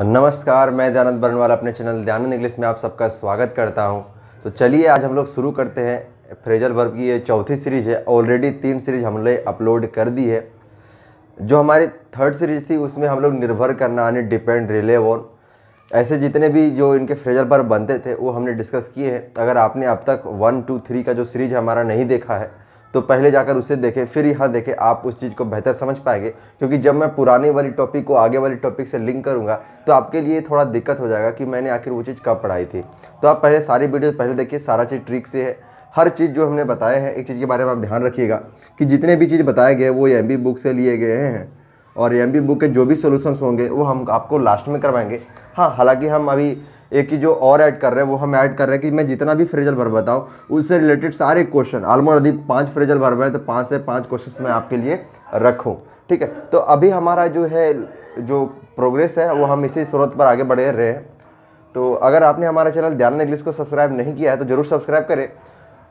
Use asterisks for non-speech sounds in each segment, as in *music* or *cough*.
नमस्कार मैं दयानंद बरनवाल अपने चैनल दयानंद इंग्लिश में आप सबका स्वागत करता हूं तो चलिए आज हम लोग शुरू करते हैं फ्रेजल वर्ब की ये चौथी सीरीज है ऑलरेडी तीन सीरीज हमने अपलोड कर दी है जो हमारी थर्ड सीरीज थी उसमें हम लोग निर्भर करना यानी डिपेंड रिले ऑन ऐसे जितने भी जो इनके फ्रेजल वर्ब बनते थे वो हमने डिस्कस किए हैं अगर आपने अब तक वन टू थ्री का जो सीरीज हमारा नहीं देखा है तो पहले जाकर उसे देखें फिर यहाँ देखें आप उस चीज़ को बेहतर समझ पाएंगे क्योंकि जब मैं पुराने वाली टॉपिक को आगे वाली टॉपिक से लिंक करूँगा तो आपके लिए थोड़ा दिक्कत हो जाएगा कि मैंने आखिर वो चीज़ कब पढ़ाई थी तो आप पहले सारी वीडियो पहले देखिए सारा चीज़ ट्रिक से है हर चीज़ जो हमने बताए हैं एक चीज़ के बारे में आप ध्यान रखिएगा कि जितने भी चीज़ बताए गए वो एम बुक से लिए गए हैं और एम बुक के जो भी सोल्यूशन होंगे वो हम आपको लास्ट में करवाएंगे हाँ हालाँकि हम अभी एक ही जो और ऐड कर रहे हैं वो हम ऐड कर रहे हैं कि मैं जितना भी फ्रेजल भर बताऊँ उससे रिलेटेड सारे क्वेश्चन ऑलमोस्ट यदि पाँच फ्रेजल भर हैं तो पाँच से पाँच क्वेश्चन मैं आपके लिए रखूँ ठीक है तो अभी हमारा जो है जो प्रोग्रेस है वो हम इसी स्रोत पर आगे बढ़े रहे हैं तो अगर आपने हमारा चैनल ध्यान इंग्लिश को सब्सक्राइब नहीं किया है तो ज़रूर सब्सक्राइब करें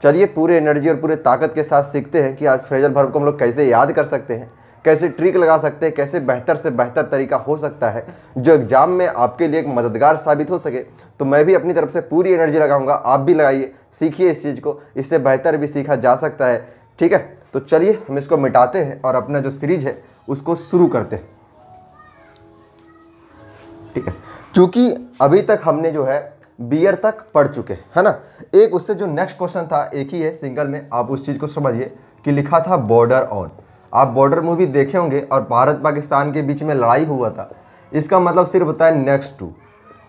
चलिए पूरे एनर्जी और पूरे ताकत के साथ सीखते हैं कि आज फ्रेजल भर्व को हम लोग कैसे याद कर सकते हैं कैसे ट्रिक लगा सकते हैं कैसे बेहतर से बेहतर तरीका हो सकता है जो एग्ज़ाम में आपके लिए एक मददगार साबित हो सके तो मैं भी अपनी तरफ से पूरी एनर्जी लगाऊंगा आप भी लगाइए सीखिए इस चीज़ को इससे बेहतर भी सीखा जा सकता है ठीक है तो चलिए हम इसको मिटाते हैं और अपना जो सीरीज है उसको शुरू करते हैं ठीक है चूँकि अभी तक हमने जो है बीयर तक पढ़ चुके हैं है ना एक उससे जो नेक्स्ट क्वेश्चन था एक ही है सिंगल में आप उस चीज़ को समझिए कि लिखा था बॉर्डर ऑन आप बॉर्डर मूवी देखे होंगे और भारत पाकिस्तान के बीच में लड़ाई हुआ था इसका मतलब सिर्फ होता है नेक्स्ट टू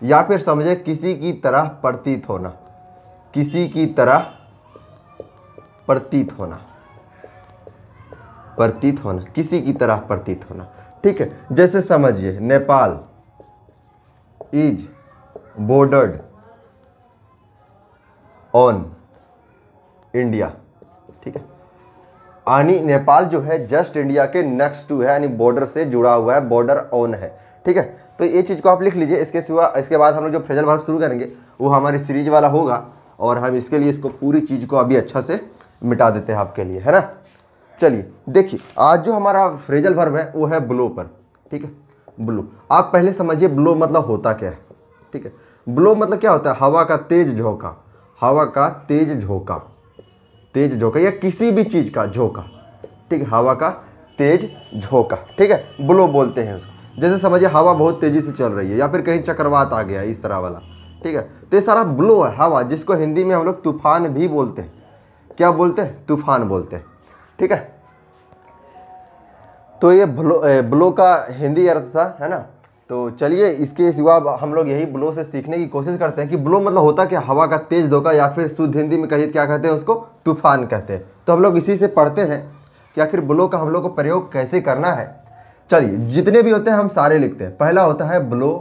या फिर समझे किसी की तरह प्रतीत होना किसी की तरह प्रतीत होना प्रतीत होना किसी की तरह प्रतीत होना ठीक है जैसे समझिए Nepal is bordered on India ठीक है यानी नेपाल जो है जस्ट इंडिया के नेक्स्ट टू है यानी बॉर्डर से जुड़ा हुआ है बॉर्डर ऑन है ठीक है तो ये चीज़ को आप लिख लीजिए इसके सिवा इसके बाद हम लोग जो फ्रेजल वर्क शुरू करेंगे वो हमारी सीरीज वाला होगा और हम इसके लिए इसको पूरी चीज़ को अभी अच्छा से मिटा देते हैं आपके लिए है ना चलिए देखिए आज जो हमारा फ्रेजल वर्ब है वो है ब्लो पर ठीक है ब्लो आप पहले समझिए ब्लो मतलब होता क्या है ठीक है ब्लो मतलब क्या होता है हवा का तेज झोंका हवा का तेज झोंका तेज झोंका या किसी भी चीज़ का झोंका ठीक है हवा का तेज झोंका ठीक है ब्लो बोलते हैं उसको जैसे समझिए हवा बहुत तेज़ी से चल रही है या फिर कहीं चक्रवात आ गया इस तरह वाला ठीक है तो ये सारा ब्लो है हवा जिसको हिंदी में हम लोग तूफान भी बोलते हैं क्या बोलते हैं तूफान बोलते हैं ठीक है तो ये ब्लो ब्लो का हिंदी अर्थ था है ना तो चलिए इसके सिवा हम लोग यही ब्लो से सीखने की कोशिश करते हैं कि ब्लो मतलब होता क्या हवा का तेज धोखा या फिर शुद्ध हिंदी में कहिए क्या कहते हैं उसको तूफान कहते हैं तो हम लोग इसी से पढ़ते हैं कि आखिर ब्लो का हम लोग को प्रयोग कैसे करना है चलिए जितने भी होते हैं हम सारे लिखते हैं पहला होता है ब्लो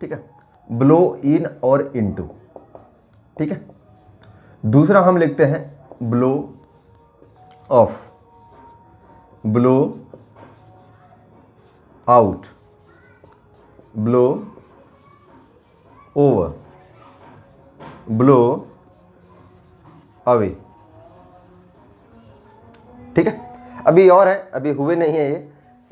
ठीक है ब्लो इन और टू ठीक है दूसरा हम लिखते हैं blow off blow out blow over blow away ठीक है अभी और है अभी हुए नहीं है ये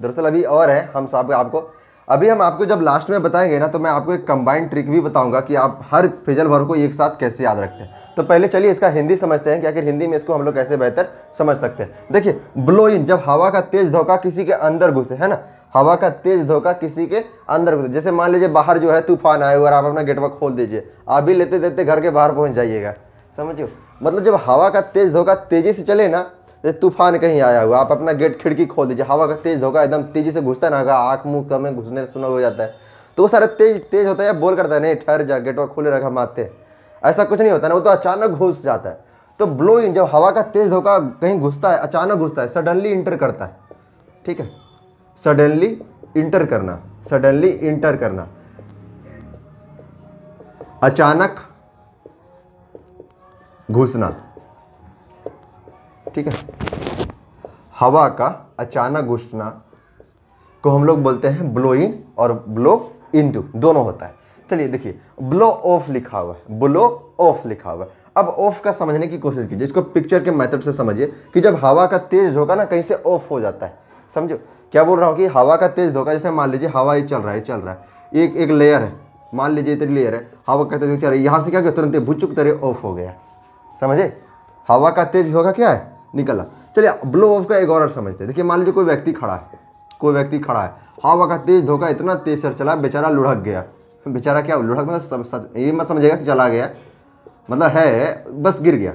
दरअसल अभी और है हम सब आपको अभी हम आपको जब लास्ट में बताएंगे ना तो मैं आपको एक कंबाइंड ट्रिक भी बताऊंगा कि आप हर फिजल वर्ग को एक साथ कैसे याद रखते हैं तो पहले चलिए इसका हिंदी समझते हैं कि आखिर हिंदी में इसको हम लोग कैसे बेहतर समझ सकते हैं देखिए ब्लो इन जब हवा का तेज धोखा किसी के अंदर घुसे है ना हवा का तेज धोखा किसी के अंदर घुस जैसे मान लीजिए बाहर जो है तूफान आए हुआ और आप अपना गेटवा खोल दीजिए आप भी लेते देते घर के बाहर पहुंच जाइएगा समझियो मतलब जब हवा का तेज धोखा तेज़ी से चले ना जैसे तूफान कहीं आया हुआ आप अपना गेट खिड़की खोल दीजिए हवा का तेज धोखा एकदम तेज़ी से घुसता ना होगा आँख मुँह कमें घुसने सुना हो जाता है तो वो सारा तेज तेज होता है बोल करता है नहीं ठहर जा गेटवा खोले रखा मारते ऐसा कुछ नहीं होता ना वो तो अचानक घुस जाता है तो ब्लोइंग जब हवा का तेज धोखा कहीं घुसता है अचानक घुसता है सडनली इंटर करता है ठीक है सडनली इंटर करना सडनली इंटर करना अचानक घुसना ठीक है हवा का अचानक घुसना को हम लोग बोलते हैं ब्लो इन और ब्लो इन टू दोनों होता है चलिए देखिए ब्लो ऑफ लिखा हुआ है ब्लो ऑफ लिखा हुआ है अब ऑफ का समझने की कोशिश कीजिए इसको पिक्चर के मेथड से समझिए कि जब हवा का तेज होगा ना कहीं से ऑफ हो जाता है समझो क्या बोल रहा हूँ कि हवा का तेज धोखा जैसे मान लीजिए हवा ही चल रहा है चल रहा है एक एक लेयर है मान लीजिए इतनी लेयर है हवा का तेज चल रहा है यहाँ से क्या किया तुरंत भुचुक तरह ऑफ हो गया समझे हवा का तेज धोखा क्या है निकला चलिए ब्लो ऑफ का एक और समझते देखिए मान लीजिए कोई व्यक्ति खड़ा है कोई व्यक्ति खड़ा है हवा का तेज धोखा इतना तेज सर चला बेचारा लुढ़क गया बेचारा क्या लुढ़क मतलब ये मत समझेगा कि चला गया मतलब है बस गिर गया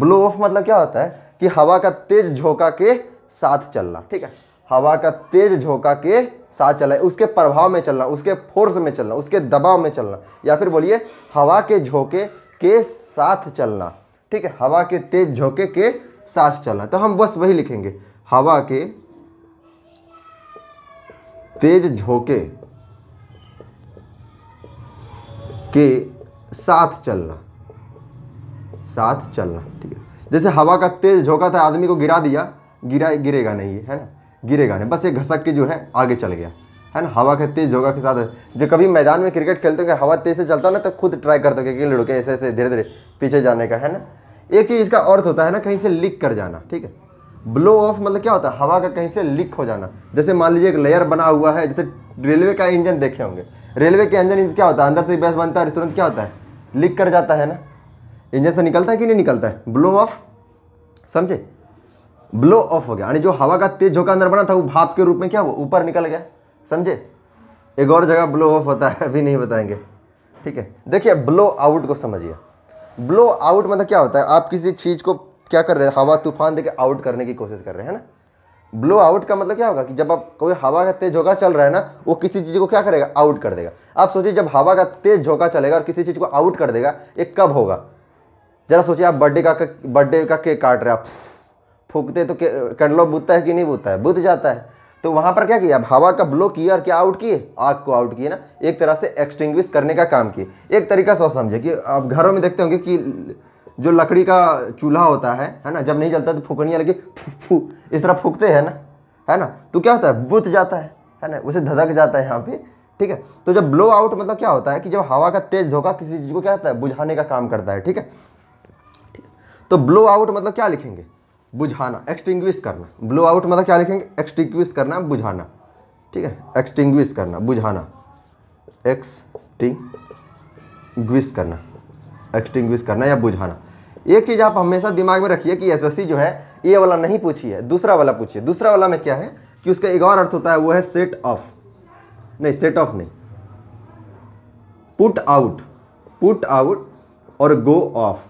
ब्लो ऑफ मतलब क्या होता है कि हवा का तेज झोंका के साथ चलना ठीक है हवा का तेज झोंका के साथ चलना उसके प्रभाव में चलना उसके फोर्स में चलना उसके दबाव में चलना या फिर बोलिए हवा के झोंके के साथ चलना ठीक है हवा के तेज झोंके के साथ चलना तो हम बस वही लिखेंगे हवा के तेज झोंके के साथ चलना साथ चलना ठीक है जैसे हवा का तेज झोंका था आदमी को गिरा दिया गिरा गिरेगा नहीं है ना गिरेगा नहीं बस ये घसक के जो है आगे चल गया है ना हवा के तेज होगा के साथ जब कभी मैदान में क्रिकेट खेलते हो हवा तेज से चलता हो ना तो खुद ट्राई करते हो कि लड़के ऐसे ऐसे धीरे धीरे पीछे जाने का है ना एक चीज़ इसका अर्थ होता है ना कहीं से लिक कर जाना ठीक है ब्लो ऑफ मतलब क्या होता है हवा का कहीं से लीक हो जाना जैसे मान लीजिए एक लेयर बना हुआ है जैसे रेलवे का इंजन देखे होंगे रेलवे के इंजन क्या होता है अंदर से गैस बनता है तुरंत क्या होता है लीक कर जाता है ना इंजन से निकलता है कि नहीं निकलता है ब्लो ऑफ समझे ब्लो ऑफ हो गया यानी जो हवा का तेज झोंका अंदर बना था वो भाप के रूप में क्या वो ऊपर निकल गया समझे एक और जगह ब्लो ऑफ होता है *laughs* अभी नहीं बताएंगे ठीक है देखिए ब्लो आउट को समझिए ब्लो आउट मतलब क्या होता है आप किसी चीज़ को क्या कर रहे हैं हवा तूफान देके आउट करने की कोशिश कर रहे हैं ना ब्लो आउट का मतलब क्या होगा कि जब आप कोई हवा का तेज झोंका चल रहा है ना वो किसी चीज़ को क्या करेगा आउट कर देगा आप सोचिए जब हवा का तेज झोंका चलेगा और किसी चीज़ को आउट कर देगा ये कब होगा जरा सोचिए आप बर्थडे का बर्थडे का केक काट रहे हैं आप फूकते तो कंडलो बुझता है कि नहीं बुझता है बुझ जाता है तो वहाँ पर क्या किया अब हवा का ब्लो किया और क्या आउट किए आग को आउट किए ना एक तरह से एक्सटिंग्विश करने का काम किए एक तरीका सो समझे कि आप घरों में देखते होंगे कि जो लकड़ी का चूल्हा होता है है ना जब नहीं जलता तो फूकनिया लगे फू इस तरह फूकते हैं ना है ना तो क्या होता है बुत जाता है है ना उसे धधक जाता है यहाँ पे ठीक है तो जब ब्लो आउट मतलब क्या होता है कि जब हवा का तेज धोखा किसी चीज़ को क्या होता है बुझाने का काम करता है ठीक है तो ब्लो आउट मतलब क्या लिखेंगे बुझाना एक्सटिंग्विश करना ब्लो आउट मतलब क्या लिखेंगे एक्सटिंग्विश करना बुझाना ठीक है एक्सटिंग्विश करना बुझाना एक्सटिंग्विश करना एक्सटिंग्विश करना या बुझाना एक चीज़ आप हमेशा दिमाग में रखिए कि एसएससी जो है ये वाला नहीं पूछिए दूसरा वाला पूछिए दूसरा वाला में क्या है कि उसका एक और अर्थ होता है वो है सेट ऑफ नहीं सेट ऑफ नहीं पुट आउट पुट आउट और गो ऑफ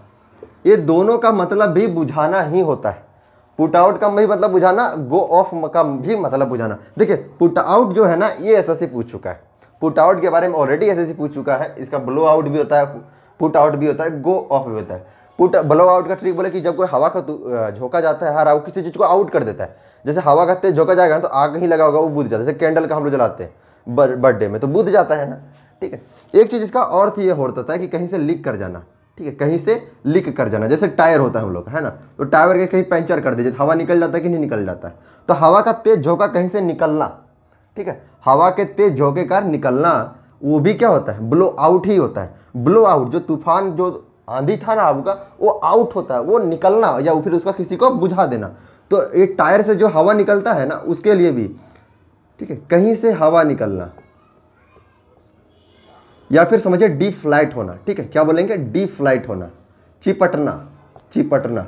ये दोनों का मतलब भी बुझाना ही होता है पुट आउट का भी मतलब बुझाना गो ऑफ का भी मतलब बुझाना देखिए पुट आउट जो है ना ये एसएससी पूछ चुका है पुट आउट के बारे में ऑलरेडी एसएससी पूछ चुका है इसका ब्लो आउट भी होता है पुट आउट भी होता है गो ऑफ भी होता है पुट ब्लो आउट का ट्रिक बोले कि जब कोई हवा का झोंका जाता है हर आउट किसी चीज़ को आउट कर देता है जैसे हवा का तेज झोंका जाएगा ना तो आग ही लगा होगा वो बुझ जाता है जैसे कैंडल का हम लोग जलाते हैं बर्थडे में तो बुझ जाता है ना ठीक है एक चीज़ इसका और थी ये होता था कि कहीं से लीक कर जाना ठीक है कहीं से लीक कर जाना जैसे टायर होता है हम लोग है ना तो टायर के कहीं पंचर कर दीजिए हवा निकल जाता है कि नहीं निकल जाता है तो हवा का तेज झोंका कहीं से निकलना ठीक है हवा के तेज झोंके का निकलना वो भी क्या होता है ब्लो आउट ही होता है ब्लो आउट जो तूफान जो आंधी था ना आपका वो आउट होता है वो निकलना या फिर उसका किसी को बुझा देना तो ये टायर से जो हवा निकलता है ना उसके लिए भी ठीक है कहीं से हवा निकलना या फिर समझिए डी फ्लैट होना ठीक है क्या बोलेंगे डी फ्लैट होना चिपटना चिपटना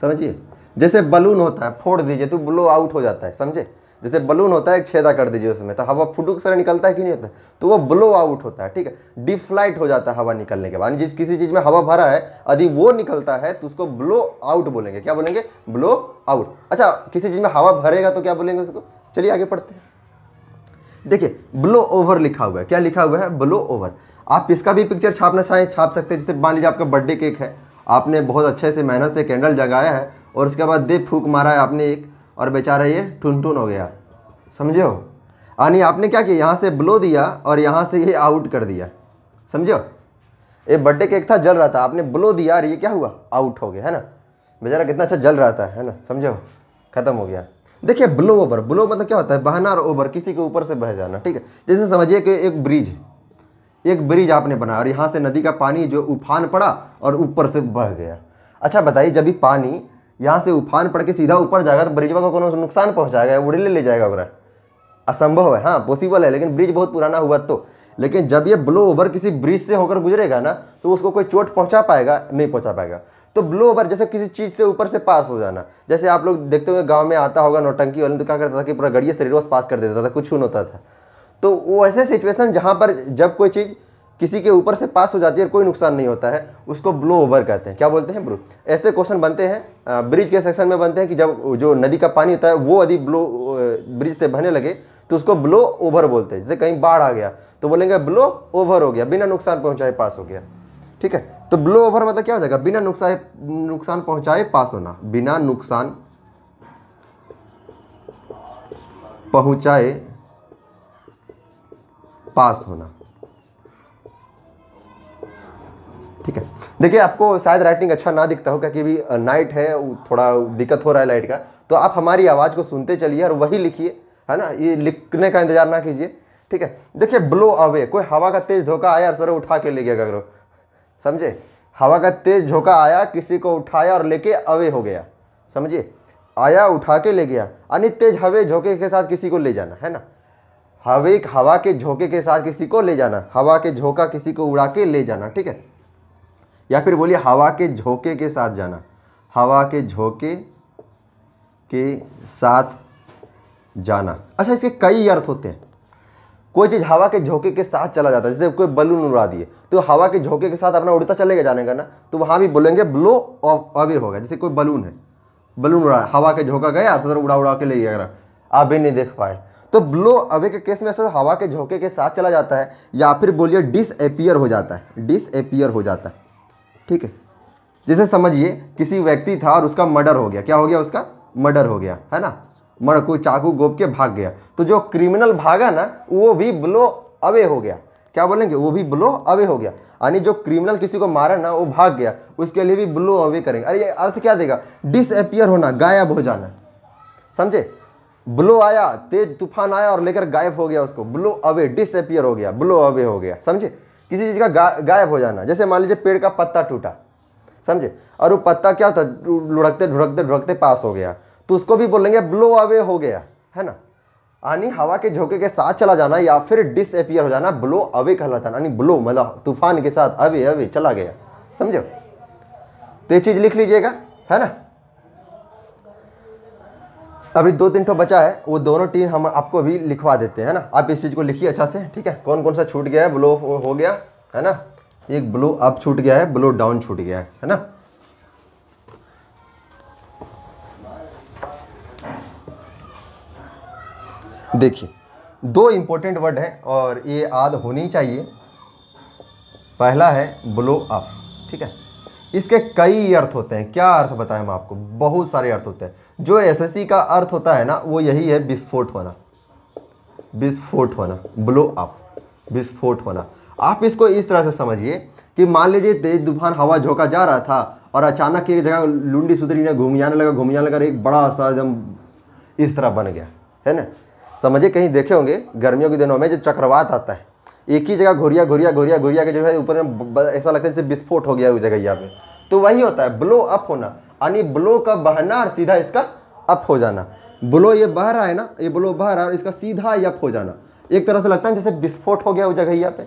समझिए जैसे बलून होता है फोड़ दीजिए तो ब्लो आउट हो जाता है समझे जैसे बलून होता है एक छेदा कर दीजिए उसमें तो हवा फुटुक सारा निकलता है कि नहीं होता तो वो ब्लो आउट होता है ठीक है डिफ्लाइट हो जाता है हवा निकलने के बाद जिस किसी चीज़ में हवा भरा है यदि वो निकलता है तो उसको ब्लो आउट बोलेंगे क्या बोलेंगे ब्लो आउट अच्छा किसी चीज़ में हवा भरेगा तो क्या बोलेंगे उसको चलिए आगे पढ़ते हैं देखिए ब्लो ओवर लिखा हुआ है क्या लिखा हुआ है ब्लो ओवर आप इसका भी पिक्चर छापना चाहें छाप सकते हैं जैसे मान लीजिए आपका बर्थडे केक है आपने बहुत अच्छे से मेहनत से कैंडल जगाया है और उसके बाद दे फूक मारा है आपने एक और बेचारा ये टुन टुन हो गया समझे हो यानी आपने क्या किया यहाँ से ब्लो दिया और यहाँ से ये आउट कर दिया समझो ये बर्थडे केक था जल रहा था आपने ब्लो दिया और ये क्या हुआ आउट हो गया है ना बेचारा कितना अच्छा जल रहा था है ना समझो ख़त्म हो गया देखिए ब्लो ओवर ब्लो मतलब क्या होता है बहना और ओवर किसी के ऊपर से बह जाना ठीक है जैसे समझिए कि एक ब्रिज है एक ब्रिज आपने बनाया और यहाँ से नदी का पानी जो उफान पड़ा और ऊपर से बह गया अच्छा बताइए जब भी पानी यहाँ से उफान पड़ के सीधा ऊपर जाएगा तो ब्रिज को नुकसान पहुँचाएगा उड़े ले ले जाएगा वगैरह असंभव है हाँ पॉसिबल है लेकिन ब्रिज बहुत पुराना हुआ तो लेकिन जब ये ब्लो ओवर किसी ब्रिज से होकर गुजरेगा ना तो उसको कोई चोट पहुंचा पाएगा नहीं पहुंचा पाएगा तो ब्लो ओवर जैसे किसी चीज़ से ऊपर से पास हो जाना जैसे आप लोग देखते हुए गाँव में आता होगा नौटंकी वाले तो क्या करता था कि पूरा गड़िया से रेडोस पास कर देता था कुछ उन होता था तो वो ऐसे सिचुएशन जहाँ पर जब कोई चीज़ किसी के ऊपर से पास हो जाती है और कोई नुकसान नहीं होता है उसको ब्लो ओवर कहते हैं क्या बोलते हैं ब्रू ऐसे क्वेश्चन बनते हैं ब्रिज के सेक्शन में बनते हैं कि जब जो नदी का पानी होता है वो यदि ब्लो ब्रिज से बहने लगे तो उसको ब्लो ओवर बोलते हैं जैसे कहीं बाढ़ आ गया तो बोलेंगे ब्लो ओवर हो गया बिना नुकसान पहुंचाए पास हो गया ठीक है तो ब्लो ओवर मतलब क्या हो जाएगा बिना नुकसान नुकसान पहुंचाए पास होना बिना नुकसान पहुंचाए पास होना ठीक है देखिए आपको शायद राइटिंग अच्छा ना दिखता हो क्योंकि अभी नाइट है थोड़ा दिक्कत हो रहा है लाइट का तो आप हमारी आवाज़ को सुनते चलिए और वही लिखिए है ना ये लिखने का इंतजार ना कीजिए ठीक है देखिए ब्लो अवे कोई हवा का तेज धोखा आया और सर उठा के ले गया करो समझे हवा का तेज झोंका आया किसी को उठाया और लेके अवे हो गया समझिए आया उठा के ले गया अनित तेज हवे झोंके के साथ किसी को ले जाना है ना हवे हवा के झोंके के साथ किसी को ले जाना हवा के झोंका किसी को उड़ा के ले जाना ठीक है या फिर बोलिए हवा के झोंके के साथ जाना हवा के झोंके के साथ जाना अच्छा इसके कई अर्थ होते हैं कोई चीज़ हवा के झोंके के साथ चला जाता है जैसे कोई बलून उड़ा दिए तो हवा के झोंके के साथ अपना उड़ता चलेगा जाने का ना तो वहाँ भी बोलेंगे ब्लो ऑफ अवे होगा जैसे कोई बलून है बलून उड़ा हवा के झोंका गया सदर तो उड़ा उड़ा के ले गया आप भी नहीं देख पाए तो ब्लो अवे के केस में सर हवा के झोंके के साथ चला जाता है या फिर बोलिए डिसअपियर हो जाता है डिसअपियर हो जाता है ठीक है जैसे समझिए किसी व्यक्ति था और उसका मर्डर हो गया क्या हो गया उसका मर्डर हो गया है ना मड़कू चाकू गोप के भाग गया तो जो क्रिमिनल भागा ना वो भी ब्लो अवे हो गया क्या बोलेंगे वो भी ब्लो अवे हो गया यानी जो क्रिमिनल किसी को मारा ना वो भाग गया उसके लिए भी ब्लो अवे करेंगे अरे ये अर्थ क्या देगा डिसअपियर होना गायब हो जाना समझे ब्लो आया तेज तूफान आया और लेकर गायब हो गया उसको ब्लो अवे डिसअपियर हो गया ब्लो अवे हो गया समझे किसी चीज़ का गा, गायब हो जाना जैसे मान लीजिए पेड़ का पत्ता टूटा समझे और वो पत्ता क्या होता लुढ़कते ढुढ़कते ढुढ़कते पास हो गया तो उसको भी बोलेंगे ब्लो अवे हो गया है ना यानी हवा के झोंके के साथ चला जाना या फिर डिसअपियर हो जाना ब्लो अवे कहलाता है यानी ब्लो मतलब तूफान के साथ अवे अवे चला गया समझो तो ये चीज़ लिख लीजिएगा है ना अभी दो तीन ठो बचा है वो दोनों टीम हम आपको भी लिखवा देते हैं ना आप इस चीज़ को लिखिए अच्छा से ठीक है कौन कौन सा छूट गया है ब्लो हो गया है ना एक ब्लो अप छूट गया है ब्लो डाउन छूट गया है है ना देखिए दो इम्पोर्टेंट वर्ड हैं और ये आद होनी चाहिए पहला है ब्लो अप ठीक है इसके कई अर्थ होते हैं क्या अर्थ बताएं हम आपको बहुत सारे अर्थ होते हैं जो एसएससी का अर्थ होता है ना वो यही है विस्फोट होना विस्फोट होना ब्लो अप विस्फोट होना आप इसको इस तरह से समझिए कि मान लीजिए तेज तूफान हवा झोंका जा रहा था और अचानक एक जगह लुंडी सुधरी ने घूम जाने लगा घूम जाने लगा एक बड़ा सा एकदम इस तरह बन गया है ना समझे कहीं देखे होंगे गर्मियों के दिनों में जो चक्रवात आता है एक ही जगह घुरिया घुरिया घुरिया घुरिया के जो है ऊपर में ऐसा लगता है जैसे विस्फोट हो गया उस जगह यहाँ पे तो वही होता है ब्लो अप होना यानी ब्लो का बहना और सीधा इसका अप हो जाना ब्लो ये बह रहा है ना ये ब्लो बह रहा है इसका सीधा अप हो जाना एक तरह से लगता है जैसे विस्फोट हो गया उस जगह पे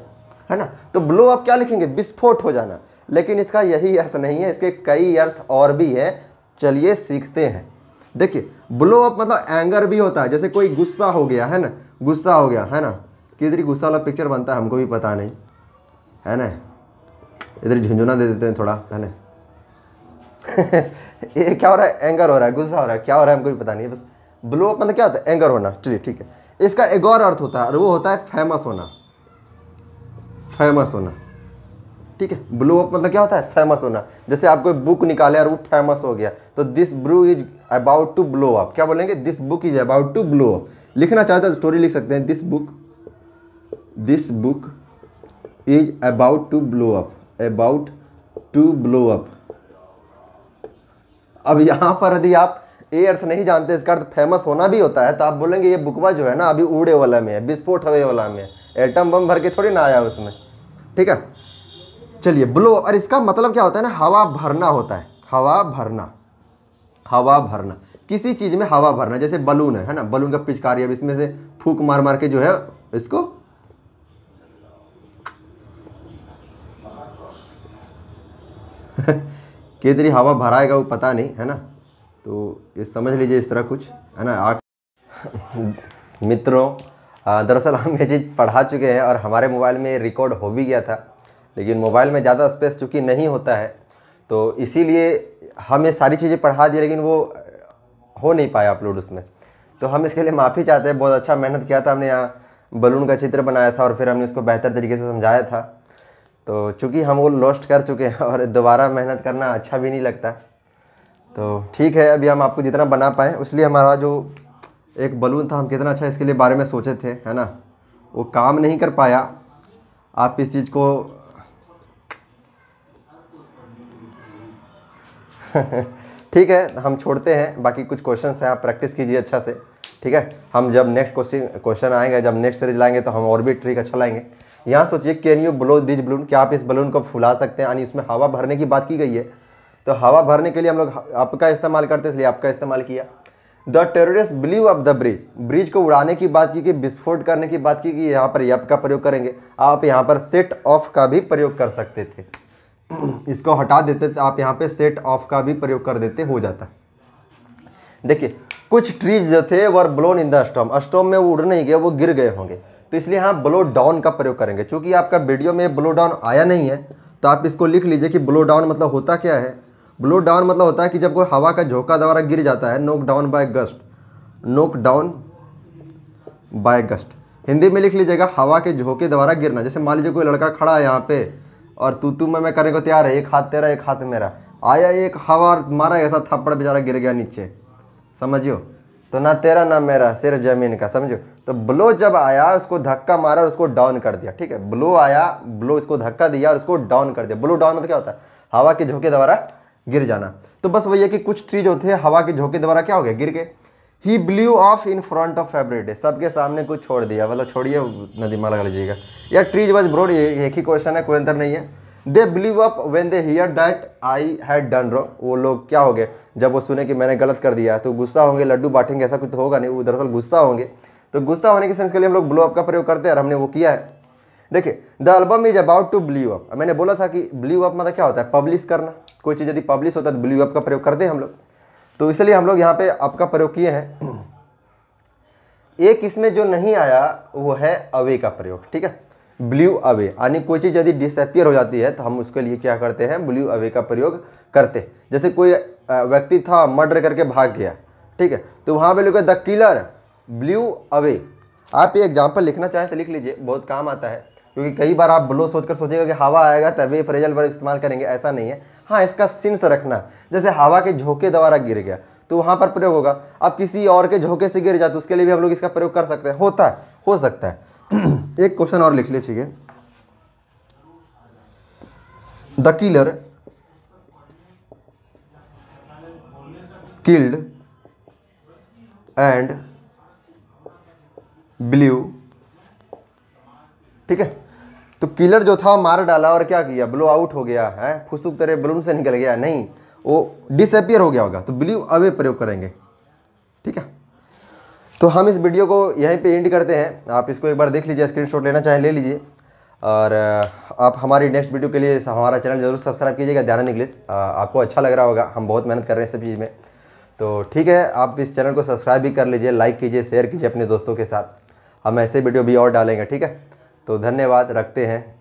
है ना तो ब्लो अप क्या लिखेंगे विस्फोट हो जाना लेकिन इसका यही अर्थ नहीं है इसके कई अर्थ और भी है चलिए सीखते हैं देखिए ब्लो अप मतलब एंगर भी होता है जैसे कोई गुस्सा हो गया है ना गुस्सा हो गया है ना किधर गुस्सा वाला पिक्चर बनता है हमको भी पता नहीं है ना इधर झुंझुना दे देते हैं थोड़ा है ना *laughs* ये क्या हो रहा है एंगर हो रहा है गुस्सा हो रहा है क्या हो रहा है हमको भी पता नहीं बस ब्लो अप मतलब क्या होता है एंगर होना चलिए ठीक है इसका एक और अर्थ होता है और वो होता है फेमस होना फेमस होना ठीक है ब्लो अप मतलब क्या होता है फेमस होना जैसे आप कोई बुक निकाले और वो फेमस हो गया तो this brew is about to blow up क्या बोलेंगे this book is about to blow up लिखना चाहते हैं तो स्टोरी लिख सकते हैं this book this book is about to blow up about to blow up अब यहाँ पर यदि आप ये अर्थ नहीं जानते इसका अर्थ फेमस होना भी होता है तो आप बोलेंगे ये बुकवा जो है ना अभी उड़े वाला में है विस्फोट हवे वाला में है एटम बम भर के थोड़ी ना आया उसमें ठीक है चलिए ब्लो और इसका मतलब क्या होता है ना हवा भरना होता है हवा भरना हवा भरना किसी चीज़ में हवा भरना जैसे बलून है है ना बलून का पिचकारी अब इसमें से फूक मार मार के जो है इसको *laughs* कितनी हवा भराएगा वो पता नहीं है ना तो ये समझ लीजिए इस तरह कुछ है ना आ मित्रों दरअसल हम ये चीज़ पढ़ा चुके हैं और हमारे मोबाइल में रिकॉर्ड हो भी गया था लेकिन मोबाइल में ज़्यादा स्पेस चूँकि नहीं होता है तो इसीलिए हम ये सारी चीज़ें पढ़ा दी लेकिन वो हो नहीं पाया अपलोड उसमें तो हम इसके लिए माफ़ी चाहते हैं बहुत अच्छा मेहनत किया था हमने यहाँ बलून का चित्र बनाया था और फिर हमने उसको बेहतर तरीके से समझाया था तो चूँकि हम वो लॉस्ट कर चुके हैं और दोबारा मेहनत करना अच्छा भी नहीं लगता तो ठीक है अभी हम आपको जितना बना पाएँ उसलिए हमारा जो एक बलून था हम कितना अच्छा इसके लिए बारे में सोचे थे है ना वो काम नहीं कर पाया आप इस चीज़ को *laughs* ठीक है हम छोड़ते हैं बाकी कुछ क्वेश्चन हैं आप प्रैक्टिस कीजिए अच्छा से ठीक है हम जब नेक्स्ट क्वेश्चन क्वेश्चन आएंगे जब नेक्स्ट सीरीज लाएंगे तो हम और भी ट्रिक अच्छा लाएंगे यहाँ सोचिए can you blow these balloon क्या आप इस बलून को फुला सकते हैं यानी उसमें हवा भरने की बात की गई है तो हवा भरने के लिए हम लोग आपका इस्तेमाल करते इसलिए आपका इस्तेमाल किया the terrorist blew off the bridge bridge को उड़ाने की बात की गई विस्फोट करने की बात की गई यहाँ पर यप का प्रयोग करेंगे आप यहाँ पर सेट ऑफ का भी प्रयोग कर सकते थे इसको हटा देते तो आप यहाँ पे सेट ऑफ का भी प्रयोग कर देते हो जाता देखिए कुछ ट्रीज जो थे were blown in the storm storm में वो उड़ नहीं गए वो गिर गए होंगे तो इसलिए यहाँ ब्लो डाउन का प्रयोग करेंगे चूँकि आपका वीडियो में ब्लो डाउन आया नहीं है तो आप इसको लिख लीजिए कि ब्लो डाउन मतलब होता क्या है ब्लो डाउन मतलब होता है कि जब कोई हवा का झोंका द्वारा गिर जाता है knock down by gust knock down by gust Hindi में लिख लीजिएगा हवा के झोंके द्वारा गिरना जैसे मान लीजिए कोई लड़का खड़ा है यहाँ पे और तू तू मैं मैं करने को तैयार है एक हाथ तेरा एक हाथ मेरा आया एक हवा और मारा ऐसा थप्पड़ बेचारा गिर गया नीचे समझियो तो ना तेरा ना मेरा सिर्फ जमीन का समझो तो ब्लो जब आया उसको धक्का मारा और उसको डाउन कर दिया ठीक है ब्लो आया ब्लो इसको धक्का दिया और उसको डाउन कर दिया ब्लो डाउन मतलब क्या होता है हवा के झोंके द्वारा गिर जाना तो बस वही है कि कुछ ट्री जो थे हवा के झोंके द्वारा क्या हो गया गिर गए he blew off in front of the सबके सामने कुछ छोड़ दिया मतलब छोड़िए नदी दिमाग लगा लीजिएगा या ट्रीज वॉज ब्रोड एक ही क्वेश्चन है कोई अंतर नहीं है they blew up when they hear that I had done wrong वो लोग क्या हो गए जब वो सुने कि मैंने गलत कर दिया तो गुस्सा होंगे लड्डू बांटेंगे ऐसा कुछ तो होगा नहीं वो दरअसल गुस्सा होंगे तो गुस्सा होने के सेंस के लिए हम लोग ब्लू अप का प्रयोग करते हैं और हमने वो किया है देखिए the album is about to blew up मैंने बोला था कि ब्लू अप मतलब क्या होता है पब्लिश करना कोई चीज़ यदि पब्लिश होता है तो ब्लू अप का प्रयोग करते हैं हम लोग तो इसलिए हम लोग यहाँ पे आपका प्रयोग किए हैं एक इसमें जो नहीं आया वो है अवे का प्रयोग ठीक है ब्लू अवे यानी कोई चीज़ यदि डिसअपियर हो जाती है तो हम उसके लिए क्या करते हैं ब्लू अवे का प्रयोग करते जैसे कोई व्यक्ति था मर्डर करके भाग गया ठीक है तो वहाँ पे लिखो द किलर ब्लू अवे आप ये एग्जाम्पल लिखना चाहें तो लिख लीजिए बहुत काम आता है क्योंकि कई बार आप ब्लो सोचकर सोचेगा कि हवा आएगा तभी फ्रेजल वर्ब इस्तेमाल करेंगे ऐसा नहीं है हाँ इसका सिंस रखना जैसे हवा के झोंके द्वारा गिर गया तो वहाँ पर प्रयोग होगा अब किसी और के झोंके से गिर जाए तो उसके लिए भी हम लोग इसका प्रयोग कर सकते हैं होता है हो सकता है *clears throat* एक क्वेश्चन और लिख लीजिए the killer killed and blew ठीक है तो किलर जो था मार डाला और क्या किया ब्लो आउट हो गया है फुसुक तरह बलून से निकल गया नहीं वो डिसअपियर हो गया होगा तो ब्लू अवे प्रयोग करेंगे ठीक है तो हम इस वीडियो को यहीं पे एंड करते हैं आप इसको एक बार देख लीजिए स्क्रीनशॉट लेना चाहें ले लीजिए और आप हमारी नेक्स्ट वीडियो के लिए हमारा चैनल जरूर सब्सक्राइब कीजिएगा ध्यान इंग्लिश आपको अच्छा लग रहा होगा हम बहुत मेहनत कर रहे हैं सब चीज़ में तो ठीक है आप इस चैनल को सब्सक्राइब भी कर लीजिए लाइक कीजिए शेयर कीजिए अपने दोस्तों के साथ हम ऐसे वीडियो भी और डालेंगे ठीक है तो धन्यवाद रखते हैं